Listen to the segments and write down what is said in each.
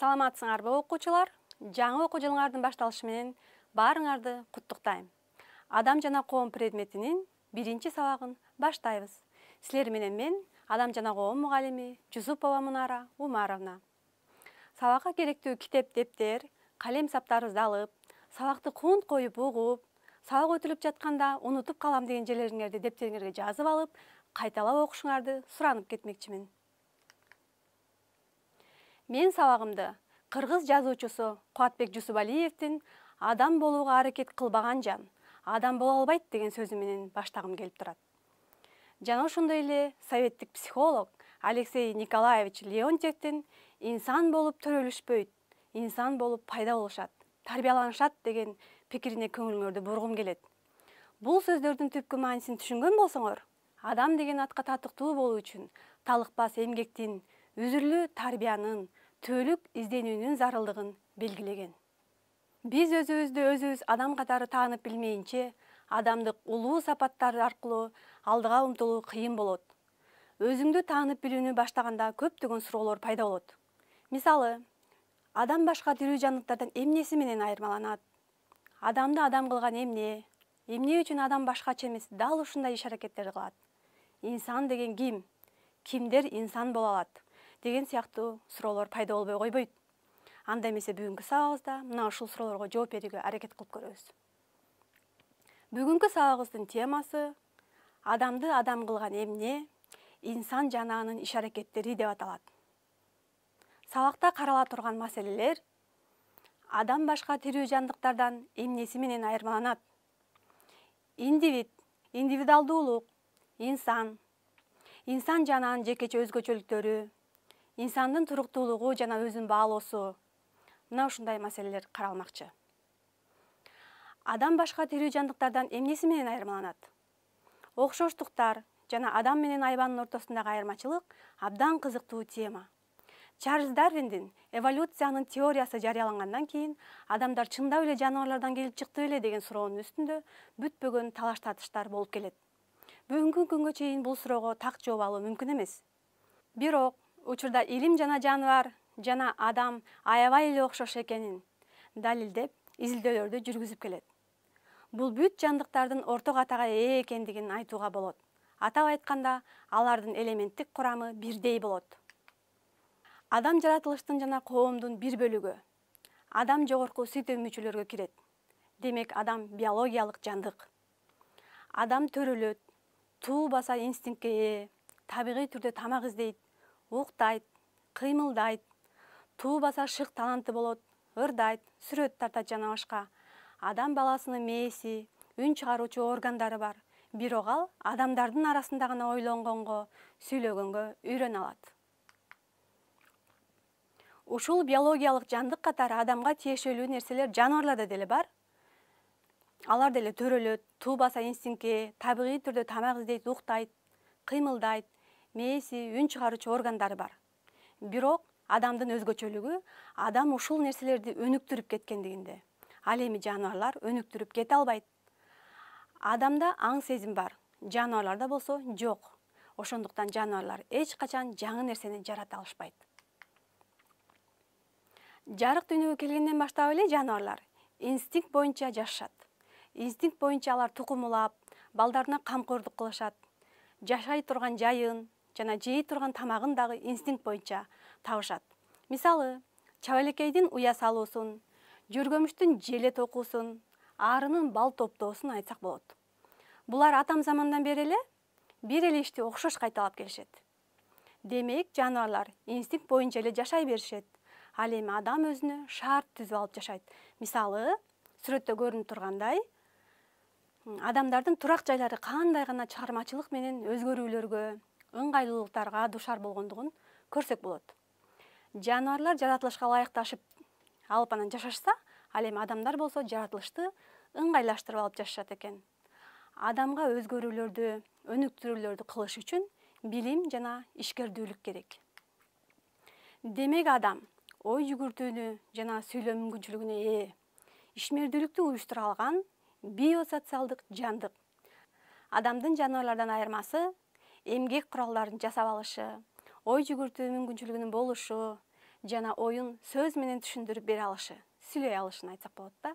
саламатсыңарбы окуучулар жаңы окуу жылыңардын башталышы менен баарыңарды куттуктайм адам жана коом предметинин биринчи сабагын баштайбыз силер менен мен адам жана коом мугалими жусупова мунара умаровна сабакка керектүү китеп дептер калем саптарыбызды алып сабакты кунт коюп угуп сабак өтүлүп жатканда унутуп калам деген жерлериңерди дептериңерге жазып алып кайталап окушуңарды суранып кетмекчимин мен сабагымды кыргыз жазуучусу кубатбек жусубалиевдин адам болууга аракет кылбаган жан адам боло албайт деген сөзү менен баштагым келип турат жана ошондой эле советтик психолог алексей николаевич леонтьевдин инсан болуп төрөлүшпөйт инсан болуп пайда болушат тарбияланышат деген пикирине көңүлүңөрдү бургум келет бул сөздөрдүн түпкү маанисин түшүнгөн болсоңор адам деген атка татыктуу болуу үчүн талыкпас эмгектин үзүрлүү тарбиянын түлүк изденүүнүн зарылдыгын белгилеген биз өзүбүздү өзүбүз адам катары таанып билмейинче адамдык улуу сапаттар аркылуу алдыга умтулуу кыйын болот өзүңдү таанып билүүнү баштаганда көптөгөн суроолор пайда болот мисалы адам башка тирүү жандыктардан эмнеси менен айырмаланат адамды адам кылган эмне эмне үчүн адам башкача эмес дал ушундай иш аракеттерди кылат инсан деген ким кимдер инсан боло алат деген сыяктуу суроолор пайда болбой койбойт анда эмесе бүгүнкү сабагыбызда мына ушул суроолорго жооп берүүгө аракет кылып көрөбүз бүгүнкү сабагыбыздын темасы адамды адам кылган эмне инсан жана иш аракеттери деп аталат сабакта карала турган маселелер адам башка тирүү жандыктардан эмнеси менен айырмаланат индивид индивидуалдуулук инсан инсан жана жекече өзгөчөлүктөрү инсандын туруктуулугу жана өзүн баалоосу мына ушундай маселелер каралмакчы адам башка тирүү жандыктардан эмнеси менен айырмаланат окшоштуктар жана адам менен айбандын ортосундагы айырмачылык абдан кызыктуу тема чарльз дарвиндин эволюциянын теориясы жарыялангандан кийин адамдар чындап эле жаныбарлардан келип чыкты беле деген суроонун үстүндө бүтпөгөн талаш тартыштар болуп келет бүгүнкү күнгө чейин бул суроого так жооп алуу мүмкүн эмес бирок учурда илим жана жаныбар жана адам аябай эле окшош экенин далилдеп изилдөөлөрдү жүргүзүп келет бул бүт жандыктардын орток атага ээ экендигин айтууга болот атап айтканда алардын элементтик курамы бирдей болот адам жаратылыштын жана коомдун бир бөлүгү адам жогорку си мүчөлөргө кирет демек адам биологиялык жандык адам төрөлөт туу баса инстинктке ээ табигый түрдө тамак издейт уктайт кыймылдайт туу баса шык таланты болот ырдайт сүрөт тартат жана башка адам баласынын мээси үн чыгаруучу органдары бар бирок ал адамдардын арасында гана ойлонгонго сүйлөгөнгө үйрөнө алат ушул биологиялык жандык катары адамга тиешелүү нерселер жаныбарларда деле бар алар деле төрөлөт туу баса инстинктке табигый түрдө тамак издейт уктайт кыймылдайт мээси үн чыгаруучу органдары бар бирок адамдын өзгөчөлүгү адам ушул нерселерди өнүктүрүп кеткендигинде ал эми жаныбарлар өнүктүрүп кете албайт адамда аң сезим бар жаныбарларда болсо жок ошондуктан жаныбарлар эч качан жаңы нерсени жарата алышпайт жарык дүйнөгө келгенден баштап эле жаныбарлар инстинкт боюнча жашашат инстинкт боюнча алар тукум улап балдарына камкордук кылышат жашай турган жайын жана жей турган тамагын дагы инстинкт боюнча табышат мисалы чабалекейдин уя салуусун жөргөмүштүн желе токуусун арынын бал топтоосун айтсак болот булар атам замандан бери эле бир эле ишти окшош кайталап келишет демек жаныбарлар инстинкт боюнча эле жашай беришет ал эми адам өзүнө шарт түзүп алып жашайт мисалы сүрөттө көрүнүп тургандай адамдардын турак жайлары кандай гана чыгармачылык менен өзгөрүүлөргө ыңгайлуулуктарга дуушар болгондугун көрсөк болот жаныбарлар жаратылышка ылайыкташып алып анан жашашса ал эми адамдар болсо жаратылышты ыңгайлаштырып алып жашашат экен адамга өзгөрүүлөрдү өнүктүрүүлөрдү кылыш үчүн билим жана ишкердүүлүк керек демек адам ой жүгүртүүнү жана сүйлөө мүмкүнчүлүгүнө ээ ишмердүүлүктү уюштура алган биосоциалдык жандык адамдын жаныбарлардан айырмасы эмгек куралдарын жасап алышы ой жүгүртүү мүмкүнчүлүгүнүн болушу жана оюн сөз менен түшүндүрүп бере алышы сүйлөй алышын айтсак болот да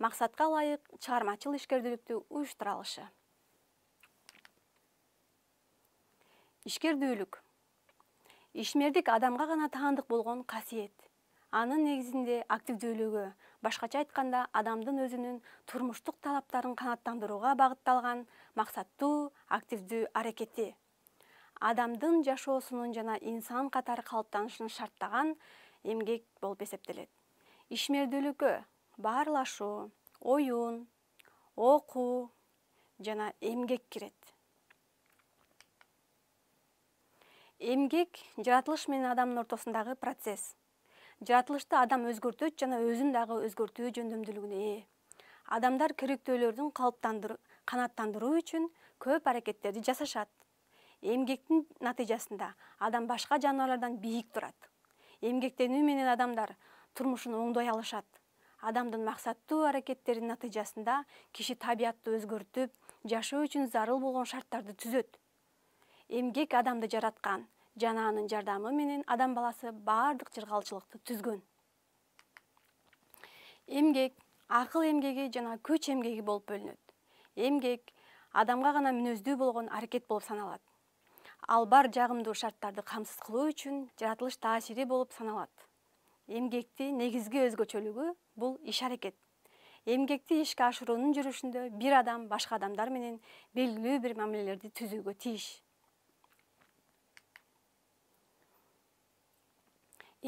максатка ылайык чыгармачыл ишкердүүлүктү уюштура алышы ишкердүүлүк ишмердик адамга гана таандык болгон касиет анын негизинде активдүүлүгү башкача айтканда адамдын өзүнүн турмуштук талаптарын канааттандырууга багытталган максаттуу активдүү аракети адамдын жашоосунун жана инсан катары калыптанышын шарттаган эмгек болуп эсептелет ишмердүүлүккө баарлашуу оюн окуу жана эмгек кирет эмгек жаратылыш менен адамдын ортосундагы процесс жаратылышты адам өзгөртөт жана өзүн дагы өзгөртүү жөндөмдүүлүгүнө ээ адамдар керектөөлөрүнкалптндыру канааттандыруу үчүн көп аракеттерди жасашат эмгектин натыйжасында адам башка жаныбарлардан бийик турат эмгектенүү менен адамдар турмушун оңдой алышат адамдын максаттуу аракеттеринин натыйжасында киши табиятты өзгөртүп жашоо үчүн зарыл болгон шарттарды түзөт эмгек адамды жараткан жана анын жардамы менен адам баласы баардык жыргалчылыкты түзгөн эмгек акыл эмгеги жана күч эмгеги болуп бөлүнөт эмгек адамга гана мүнөздүү болгон аракет болуп саналат ал бар жагымдуу шарттарды камсыз кылуу үчүн жаратылыш таасири болуп саналат эмгекти негизги өзгөчөлүгү бул иш аракет эмгекти ишке ашыруунун жүрүшүндө бир адам башка адамдар менен белгилүү бир мамилелерди түзүүгө тийиш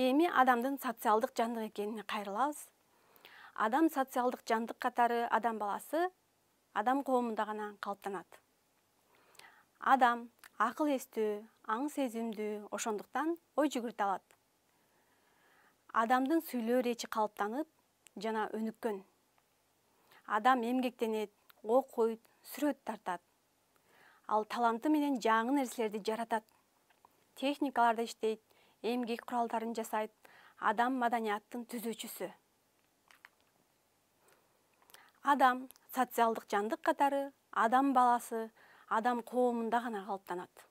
эми адамдын социалдык жандык экенине кайрылабыз адам социалдык жандык катары адам баласы адам коомунда гана калыптанат адам акыл эстүү аң сезимдүү ошондуктан ой жүгүртө алат адамдын сүйлөө речи калыптанып жана өнүккөн адам эмгектенет окуйт сүрөт тартат ал таланты менен жаңы нерселерди жаратат техникаларда иштейт эмгек куралдарын жасайт адам маданияттын түзүүчүсү адам социалдык жандык катары адам баласы адам коомунда гана калыптанат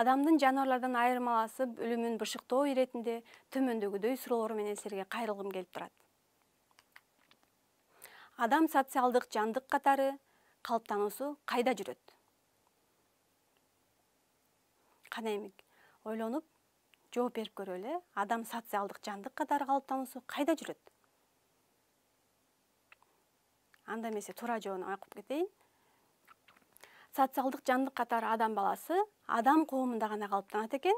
адамдын жаныбарлардан айырмаласы өлүмүн бышыктоо иретинде төмөндөгүдөй суроолор менен силерге кайрылгым келип турат адам социалдык жандык катары калыптануусу кайда жүрөт ойлонуп жооп берип көрөлү э адам социалдык жандык катары калыптануусу кайда жүрөт анда эмесе туура жообун окуп кетейин социалдык жандык катары адам баласы адам коомунда гана калыптанат экен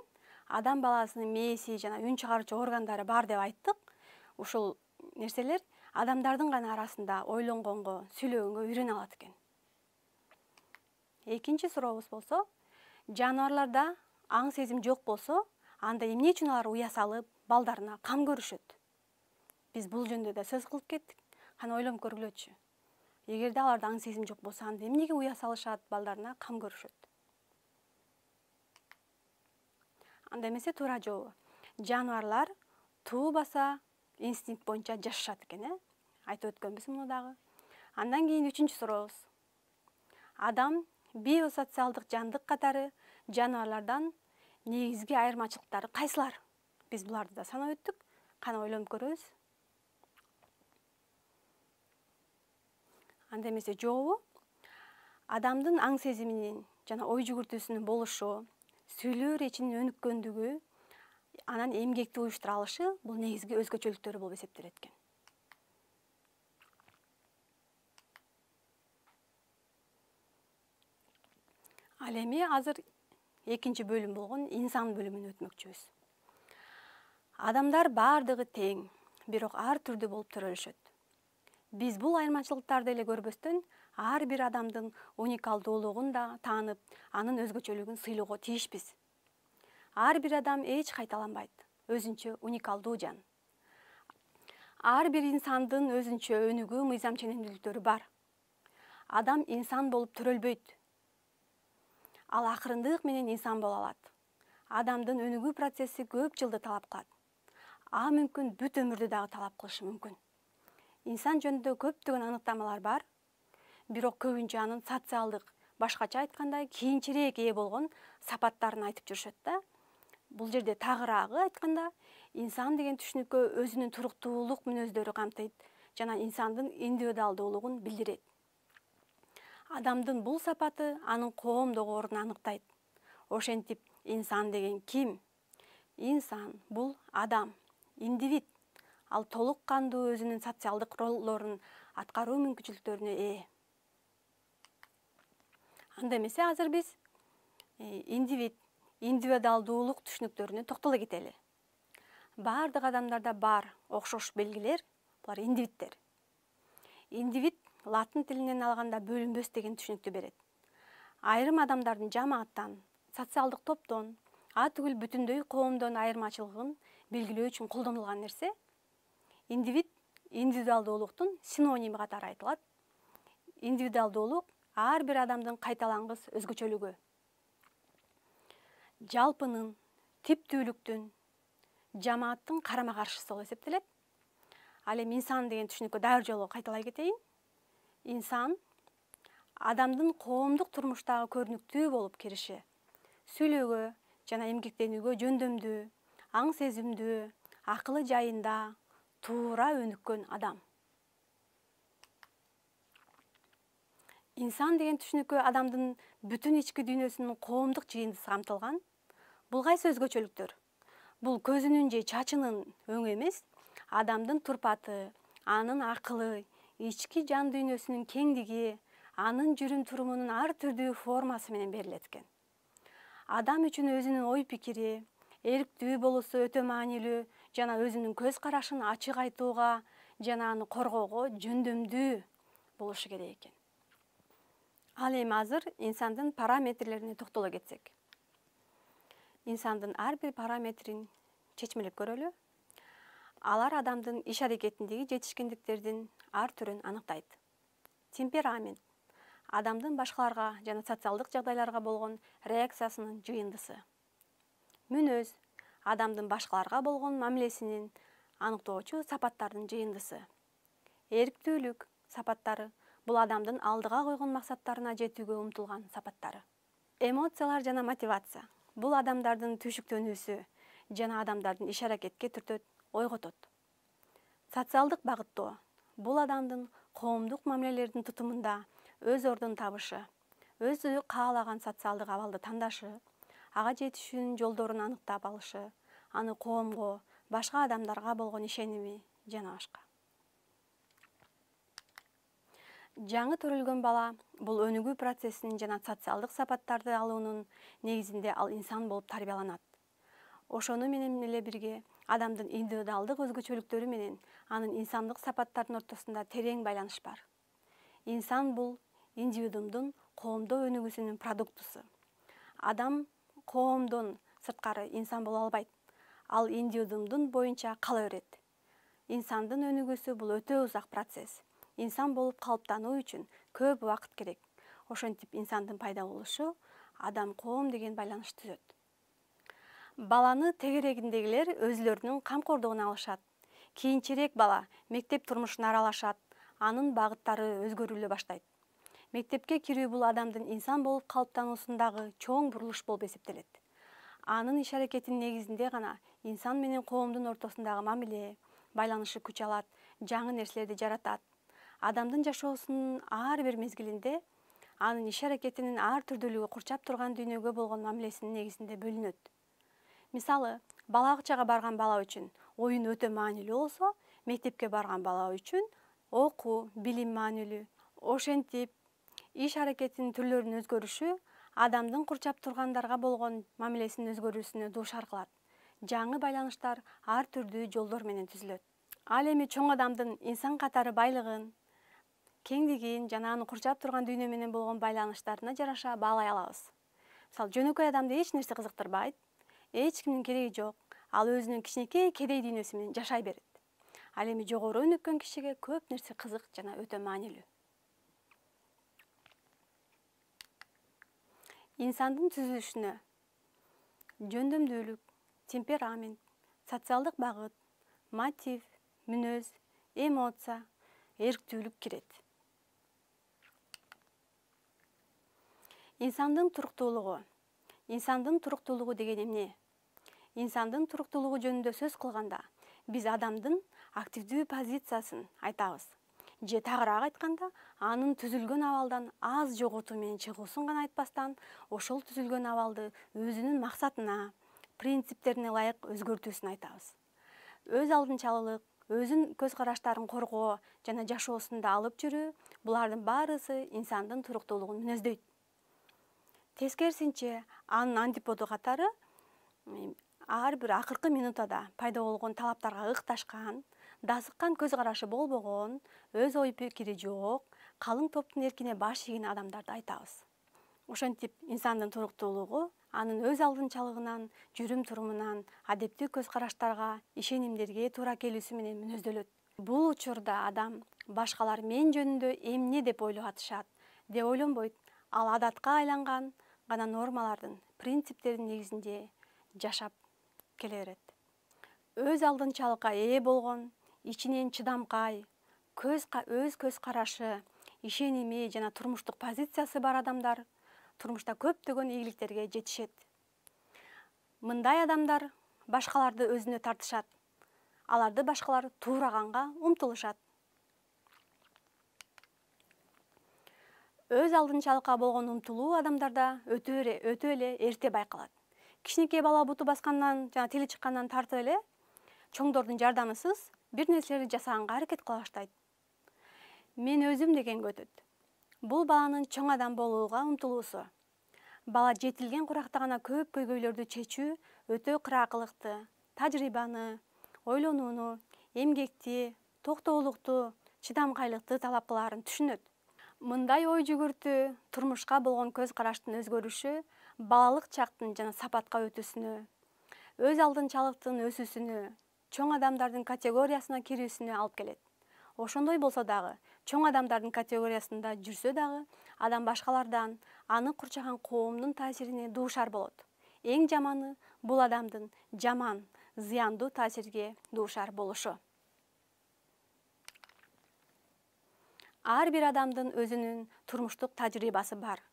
адам баласынын мээси жана үн чыгаруучу органдары бар деп айттык ушул нерселер адамдардын гана арасында ойлонгонго сүйлөгөнгө үйрөнө алат экен экинчи сурообуз болсо жаныбарларда аң сезим жок болсо анда эмне үчүн алар уя салып балдарына кам көрүшөт биз бул жөнүндө да сөз кылып кеттик кана ойлонуп көргүлөчү эгерде аларда аң сезим жок болсо анда эмнеге уя салышат балдарына кам көрүшөт анда эмесе туура жообу жаныбарлар туу баса инстинкт боюнча жашашат экен э айтып өткөнбүз муну дагы андан кийин үчүнчү сурообуз адам биосоциалдык жандык катары жаныбарлардан негизги айырмачылыктары қайсылар. биз буларды да санап өттүк кана ойлонуп көрөбүз анда эмесе жообу адамдын аң сезиминин жана ой жүгүртүүсүнүн болушу сүйлөө речинин өнүккөндүгү анан эмгекти уюштура алышы бул негизги өзгөчөлүктөрү болуп эсептелет экен ал эми азыр экинчи бөлүм болгон инсан бөлүмүнө өтмөкчүбүз адамдар баардыгы тең бирок ар түрдүү болуп төрөлүшөт биз бул айырмачылыктарды эле көрбөстөн ар бир адамдын уникалдуулугун да таанып анын өзгөчөлүгүн сыйлоого тийишпиз ар бир адам эч кайталанбайт өзүнчө уникалдуу жан ар бир инсандын өзүнчө өнүгүү мыйзам ченемдүүлүктөрү бар адам инсан болуп төрөлбөйт ал акырындык менен инсан боло алат адамдын өнүгүү процесси көп жылды талап кылат а мүмкін бүт өмүрдү дагы талап кылышы мүмкін. инсан жөнүндө көптөгөн анықтамалар бар бирок көбүнчө анын социалдык башкача айтканда кийинчерээк ээ болгон сапаттарын айтып жүрүшөт да бул жерде тагыраагы айтканда инсан деген түшүнүккө өзүнүн туруктуулук мүнөздөрү камтыйт жана инсандын индивидуалдуулугун билдирет адамдын бұл сапаты анын коомдогу ордун аныктайт ошентип инсан деген ким инсан бұл адам индивид ал толук кандуу өзүнүн социалдык ролдорун аткаруу мүмкүнчүлүктөрүнө ээ анда эмесе азыр биз э, индивид индивидуалдуулук түшүнүктөрүнө токтоло кетели баардык адамдарда бар окшош белгилер булар индивидтер индивид латын тилинен алганда бөлүнбөс деген түшүнүктү берет айрым адамдардын жамааттан социалдык топтон атүгүл бүтүндөй коомдон айырмачылыгын белгилөө үчүн колдонулган нерсе индивид индивидуалдуулуктун синоними катары айтылат индивидуалдуулук ар бир адамдын кайталангыс өзгөчөлүгү жалпынын типтүүлүктүн жамааттын карама каршысы болуп эсептелет ал эми инсан деген түшүнүккө дагы бир жолу кайталай кетейин инсан адамдын коомдук турмуштагы көрүнүктүү болуп кириши сүйлөөгө жана эмгектенүүгө жөндөмдүү аң сезимдүү акылы жайында туура өнүккөн адам инсан деген түшүнүккө адамдын бүтүн ички дүйнөсүнүн коомдук жыйындысы камтылган бул кайсы өзгөчөлүктөр бул көзүнүн же чачынын өңү эмес адамдын турпаты анын акылы ички жан дүйнөсүнүн кеңдиги анын жүрүм турумунун ар түрдүү формасы менен берилет экен адам үчүн өзүнүн ой пикири эрктүү болуусу өтө маанилүү жана өзүнүн көз карашын ачык айтууга жана аны коргоого жөндөмдүү болушу керек экен ал эми азыр инсандын параметрлерине токтоло кетсек инсандын ар бир параметрин чечмелеп көрөлү алар адамдын иш аракетиндеги жетишкендиктердин ар түрүн аныктайт темперамент адамдын башкаларга жана социалдык жагдайларга болгон реакциясынын жыйындысы мүнөз адамдын башкаларга болгон мамилесинин аныктоочу сапаттардын жыйындысы эрктүүлүк сапаттары бул адамдын алдыга койгон максаттарына жетүүгө умтулган сапаттары эмоциялар жана мотивация бул адамдардын түйшүктөнүүсү жана адамдардын иш аракетке түртөт ойготот социалдык багыттоо бул адамдын коомдук мамилелердин тутумунда өз ордун табышы өзү каалаган социалдык абалды тандашы ага жетишүүнүн жолдорун аныктап алышы аны коомго башка адамдарга болгон ишеними жана башка жаңы төрөлгөн бала бул өнүгүү процессин жана социалдык сапаттарды алуунун негизинде ал инсан болуп тарбияланат ошону менен эле бирге адамдын индивидуалдык өзгөчөлүктөрү менен анын инсандык сапаттарынын ортосунда терең байланыш бар инсан бул индивидуумдун коомдо өнүгүүсүнүн продуктусу адам коомдон сырткары инсан боло албайт ал индивидуумдун боюнча кала берет инсандын өнүгүүсү бул өтө узак процесс инсан болуп калыптануу үчүн көп убакыт керек ошентип инсандын пайда болушу адам коом деген байланыш түзөт баланы тегерегиндегилер өзүлөрүнүн камкордугуна алышат кийинчерээк бала мектеп турмушуна аралашат анын багыттары өзгөрүлө баштайт мектепке кирүү бул адамдын инсан болуп калыптануусундагы чоң бурулуш болуп эсептелет анын иш аракетинин негизинде гана инсан менен коомдун ортосундагы мамиле байланышы күч алат жаңы нерселерди жаратат адамдын жашоосунун ар бир мезгилинде анын иш аракетинин ар түрдүүлүгү курчап турган дүйнөгө болгон мамилесинин негизинде бөлүнөт мисалы бала бакчага барган бала үчүн оюн өтө маанилүү болсо мектепке барган бала үчүн окуу билим маанилүү ошентип иш аракетинин түрлөрүнүн өзгөрүшү адамдын курчап тургандарга болгон мамилесинин өзгөрүүсүнө дуушар кылат жаңы байланыштар ар түрдүү жолдор менен түзүлөт ал эми чоң адамдын инсан катары байлыгын кеңдигин жана аны курчап турган дүйнө менен болгон байланыштарына жараша баалай алабыз мисалы жөнөкөй адамды эч нерсе кызыктырбайт эч кимдин кереги жок ал өзүнүн кичинекей кедей дүйнөсү менен жашай берет ал эми жогору өнүккөн кишиге көп нерсе кызык жана өтө маанилүү инсандын түзүлүшүнө жөндөмдүүлүк темперамент социалдык багыт мотив мүнөз эмоция эрктүүлүк кирет инсандын туруктуулугу инсандын туруктуулугу деген эмне инсандын туруктуулугу жөнүндө сөз кылганда биз адамдын активдүү позициясын айтабыз же тагыраак айтканда анын түзүлгөн абалдан аз жоготуу менен чыгуусун гана айтпастан ошол түзүлгөн абалды өзүнүн максатына принциптерине ылайык өзгөртүүсүн айтабыз өз алдынчалык өзүн көз караштарын коргоо жана жашоосунда алып жүрүү булардын баарысы инсандын туруктуулугун мүнөздөйт тескерисинче анын антиподу катары ар бир акыркы минутада пайда болгон талаптарга ыкташкан дасыккан көз карашы болбогон өз ой пикири жок калың топтун эркине баш ийген адамдарды айтабыз ошентип инсандын туруктуулугу анын өз алдынчалыгынан жүрүм турумунан адептүү көз караштарга ишенимдерге туура келүүсү менен мүнөздөлөт бул учурда адам башкалар мен жөнүндө эмне деп ойлоп атышат деп ойлонбойт ал адатка айланган гана нормалардын принциптердин негизинде жашап келе берет өз алдынчалыкка ээ болгон ичинен чыдамкай көз өз көз карашы ишеними жана турмуштук позициясы бар адамдар турмушта көптөгөн ийгиликтерге жетишет мындай адамдар башкаларды өзүнө тартышат аларды башкалар туураганга умтулушат өз алдынчалыкка болгон умтулуу адамдарда өтө эле эрте байкалат кичинекей бала буту баскандан жана тили чыккандан тартып эле чоңдордун жардамысыз бир нерселерди жасаганга аракет кыла баштайт мен өзүм дегенге өтөт бул баланын чоң адам болууга умтулуусу бала жетилген куракта гана көп көйгөйлөрдү чечүү өтө кыраакылыкты тажрыйбаны ойлонууну эмгекти токтоолукту чыдамкайлыкты талап кылаарын түшүнөт мындай ой жүгүртүү турмушка болгон көз караштын өзгөрүшү балалық чақтың жана сапатқа өтісіні, өз алдынчалыктын өсүүсүнө чоң адамдардың категориясына кирүүсүнө алып келет ошондой болсо дагы чоң адамдардын категориясында жүрсө дагы адам башкалардан аны курчаган коомдун таасирине дуушар болот эң жаманы бул адамдын жаман зыяндуу таасирге дуушар болушу ар бир адамдын өзүнүн турмуштук тажрыйбасы бар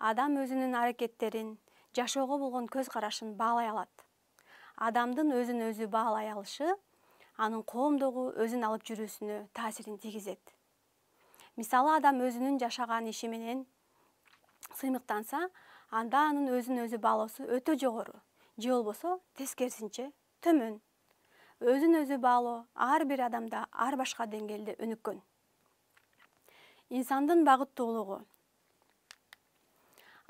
адам өзүнүн аракеттерин жашоого болгон көз карашын баалай алат адамдын өзүн өзү баалай алышы анын коомдогу өзүн алып жүрүүсүнө таасирин тийгизет мисалы адам өзүнүн жашаган иши менен сыймыктанса анда анын өзүн өзү баалоосу өтө жогору же болбосо тескерисинче төмөн өзүн өзү баалоо ар бир адамда ар башка деңгээлде өнүккөн инсандын багыттуулугу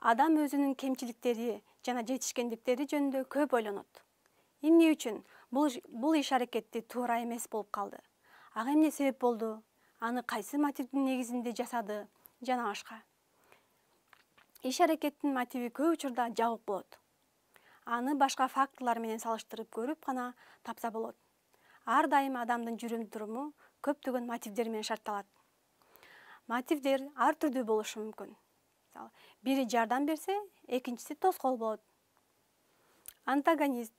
адам өзүнүн кемчиликтери жана жетишкендиктери жөнүндө көп ойлонот эмне үчүн бул иш аракети туура эмес болуп калды ага эмне себеп болду аны кайсы мотивдин негизинде жасады жана башка иш аракеттин мотиви көп учурда жабык болот аны башка фактылар менен салыштырып көрүп гана тапса болот ар дайым адамдын жүрүм туруму көптөгөн мотивдер менен шартталат мотивдер ар түрдүү болушу мүмкүн бири жардам берсе экинчиси тоскоол болот антагонист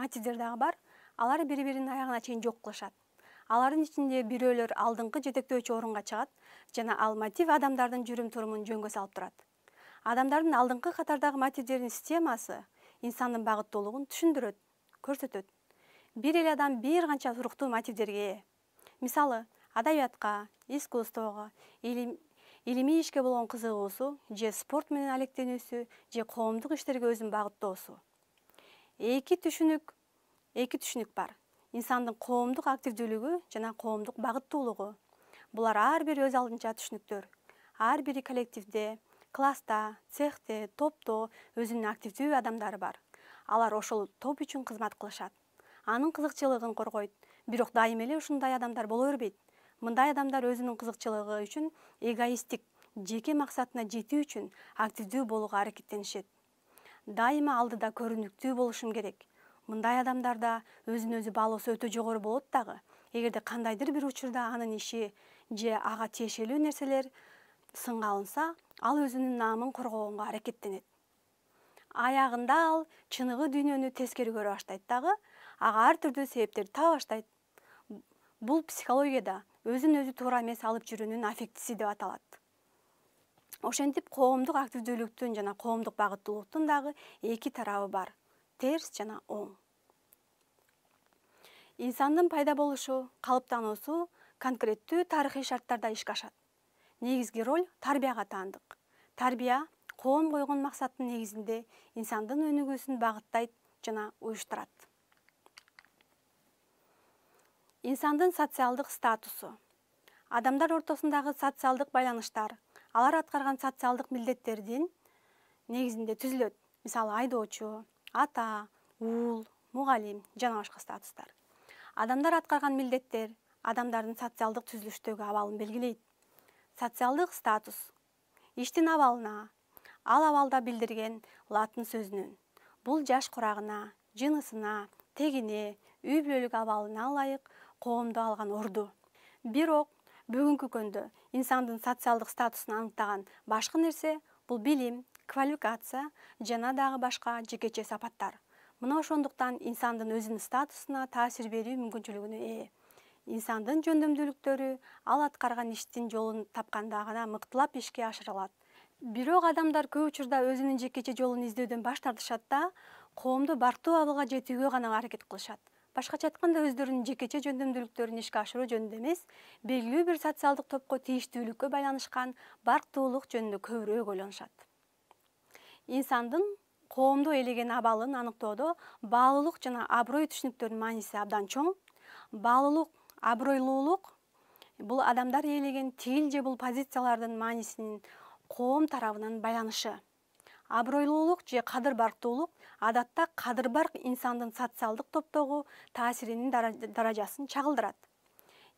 мотивдер дагы бар алар бири биринин аягына чейин жок кылышат алардын ичинде бирөөлөр алдыңкы жетектөөчү орунга чыгат жана ал мотив адамдардын жүрүм турумун жөнгө салып турат адамдардын алдыңкы катардагы мотивдердин системасы инсандын багыттуулугун түшүндүрөт көрсөтөт бир эле адам бир канча туруктуу мотивдерге ээ мисалы адабиятка искусствого илим илимий ишке болгон кызыгуусу же спорт менен алектенүүсү же коомдук иштерге өзүн багыттоосу эки түшүнүк эки түшүнүк бар инсандын коомдук активдүүлүгү жана коомдук багыттуулугу булар ар бири өз алдынча түшүнүктөр ар бири коллективде класста цехте топто өзүнүн активдүү адамдары бар алар ошол топ үчүн кызмат кылышат анын кызыкчылыгын коргойт бирок дайыма эле ушундай адамдар боло бербейт мындай адамдар өзүнүн кызыкчылыгы үчүн эгоисттик жеке максатына жетүү үчүн активдүү болууга аракеттенишет дайыма алдыда көрүнүктүү болушум керек мындай адамдарда өзүн өзү баалоосу өтө жогору болот дагы эгерде кандайдыр бир учурда анын иши же ага тиешелүү нерселер сынга алынса ал өзүнүн наамын коргогонго аракеттенет аягында ал чыныгы дүйнөнү тескери көрө баштайт дагы ага ар түрдүү себептерди таба баштайт бул психологияда өзүн өзү туура эмес алып жүрүүнүн аффектиси деп аталат ошентип коомдук активдүүлүктүн жана коомдук багыттуулуктун дагы эки тарабы бар терс жана оң инсандын пайда болушу калыптануусу конкреттүү тарыхый шарттарда ишке ашат негизги роль тарбияга таандык тарбия коом койгон максаттын негизинде инсандын өнүгүүсүн багыттайт жана уюштурат инсандын социалдык статусу адамдар ортосундагы социалдык байланыштар алар аткарган социалдык милдеттердин негизинде түзүлөт мисалы айдоочу ата уул мугалим жана башка статустар адамдар аткарган милдеттер адамдардын социалдык түзүлүштөгү абалын белгилейт социалдык статус иштин абалына ал абалда билдирген латын сөзүнөн бул жаш курагына жынысына тегине үй бүлөлүк абалына ылайык коомдо алган орду бирок бүгүнкү күндө инсандын социалдык статусун аныктаган башкы нерсе бул билим квалификация жана дагы башка жекече сапаттар мына ошондуктан инсандын өзүнүн статусуна таасир берүү мүмкүнчүлүгүнө ээ инсандын жөндөмдүүлүктөрү ал аткарган иштин жолун тапканда гана мыктылап ишке ашыра алат бирок адамдар көп учурда өзүнүн жекече жолун издөөдөн баш тартышат да коомду барктуу абалга жетүүгө гана аракет кылышат башкача айтканда өздөрүнүн жекече жөндөмдүүлүктөрүн ишке ашыруу жөнүндө эмес белгилүү бир социалдык топко тийиштүүлүккө байланышкан барктуулук жөнүндө көбүрөөк ойлонушат инсандын коомдо ээлеген абалын аныктоодо баалуулук жана аброй түшүнүктөрүнүн мааниси абдан чоң баалуулук абройлуулук бул адамдар ээлеген тил же бул позициялардын маанисинин коом тарабынан байланышы абройлуулук же кадыр барктуулук адатта кадыр барк инсандын социалдык топтогу таасиринин даражасын чагылдырат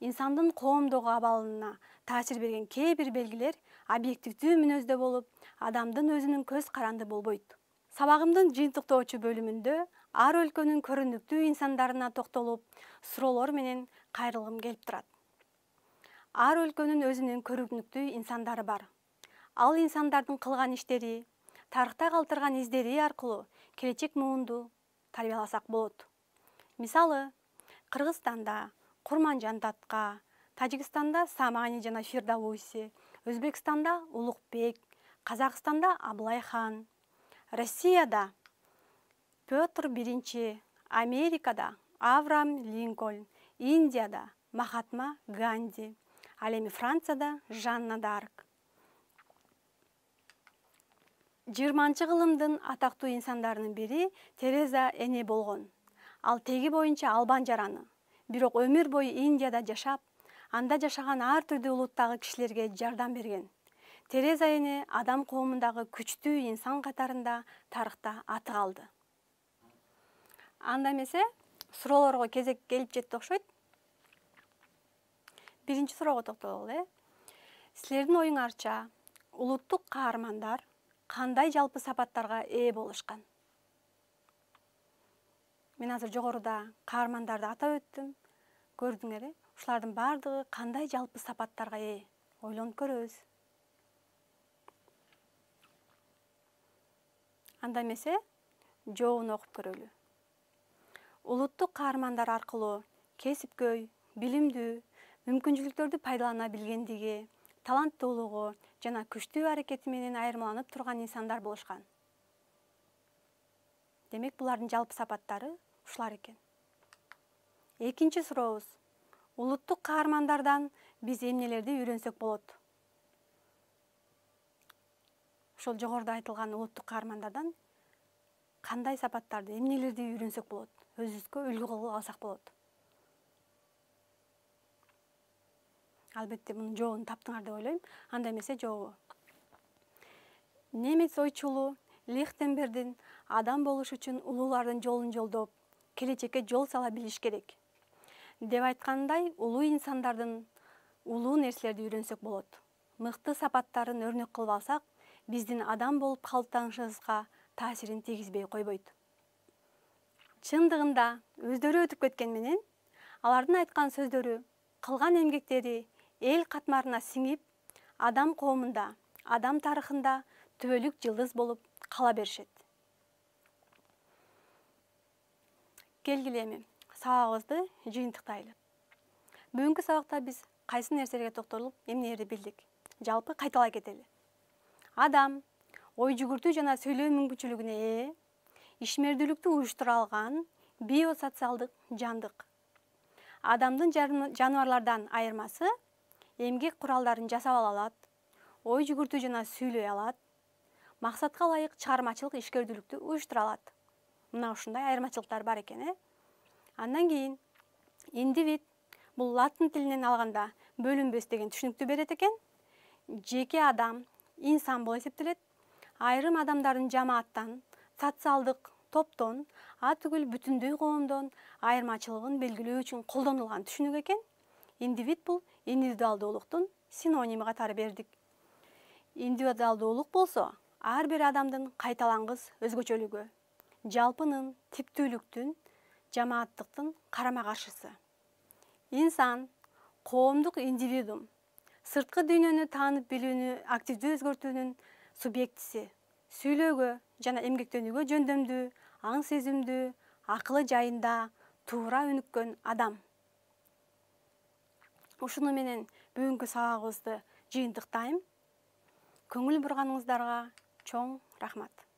инсандын коомдогу абалына таасир берген кээ бир белгилер объективдүү мүнөздө болуп адамдын өзүнүн көз каранды болбойт сабагымдын жыйынтыктоочу бөлүмүндө ар өлкөнүн көрүнүктүү инсандарына токтолуп суроолор менен кайрылгым келип турат ар өлкөнүн өзүнүн көрүнүктүү инсандары бар ал инсандардын кылган иштери тарыхта қалтырған издери арқылы келечек муунду тарбияласак болот мисалы кыргызстанда курманжан датка тажикстанда самани жана фирдауси өзбекстанда улукбек казакстанда Абылай хан россияда петр биринчи америкада авраам линкольн индияда махатма ганди ал эми францияда жанна дарк жыйырманчы кылымдын атактуу инсандарынын бири тереза эне болгон ал теги боюнча албан жараны бирок өмүр бою индияда жашап анда жашаган ар түрдүү улуттагы кишилерге жардам берген тереза эне адам коомундагы күчтүү инсан катарында тарыхта аты калды анда эмесе суроолорго кезек келип жетти окшойт биринчи суроого токтололу э силердин оюңарча улуттук каармандар кандай жалпы сапаттарга ээ болушкан мен азыр жогоруда каармандарды атап өттүм көрдүңөр э ушулардын баардыгы кандай жалпы сапаттарга ээ ойлонуп көрөбүз анда эмесе э, жообун окуп көрөлү улуттук каармандар аркылуу кесипкөй билимдүү мүмкүнчүлүктөрдү пайдалана билгендиги таланттуулугу жана күчтүү аракети менен айырмаланып турган инсандар болушкан демек булардын жалпы сапаттары ушулар экен экинчи сурообуз улуттук каармандардан биз эмнелерди үйрөнсөк болот ошол жогоруда айтылган улуттук каармандардан кандай сапаттарды эмнелерди үйрөнсөк болот өзүбүзгө үлгү кылып алсак болот албетте мунун жообун таптыңар деп ойлойм андай эмесе жогу немец ойчулу лихтенбердин адам болуш үчүн улуулардын жолун жолдоп келечекке жол сала билиш керек деп айткандай улуу инсандардын улуу нерселерди үйрөнсөк болот мыкты сапаттарын өрнөк кылып алсак биздин адам болуп калыптанышыбызга таасирин тийгизбей койбойт чындыгында өздөрү өтүп кеткен менен алардын айткан сөздөрү кылган эмгектери ел қатмарына сіңіп адам қоғамында адам тарихында түбөлүк жылдыз болып қала беришет келгиле эми сабагыбызды Бүгінгі сабақта біз қайсын кайсы нерселерге токтолуп эмнелерди билдик жалпы кайталай кетелі. адам ой жүгүртүү жана сөйлеу мүмкүнчүлүгүнө ээ ишмердүүлүктү уюштура алган биосоциалдык жандык адамдын жаныбарлардан айырмасы эмгек куралдарын жасап ала алат ой жүгүртүү жана сүйлөй алат максатка ылайык чыгармачылык ишкердүүлүктү уюштура алат мына ушундай айырмачылыктар бар экен э андан кийин индивид бул латын тилинен алганда бөлүнбөс деген түшүнүктү берет экен жеке адам инсан болуп эсептелет айрым адамдардын жамааттан социалдык топтон атүгүл бүтүндөй коомдон айырмачылыгын белгилөө үчүн колдонулган түшүнүк экен индивид бұл индивидуалдуулуктун синоними катары бердик индивидуалдуулук болсо ар бир адамдын кайталангыс өзгөчөлүгү жалпынын типтүүлүктүн жамааттыктын карама каршысы инсан коомдук индивидуум сырткы дүйнөнү таанып билүүнү активдүү өзгөртүүнүн субъектиси сүйлөөгө жана эмгектенүүгө жөндөмдүү аң сезимдүү акылы жайында туура өнүккөн адам ушуну менен бүгүнкү сабагыбызды жиындықтайым. көңүл бұрғаныңыздарға чоң рахмат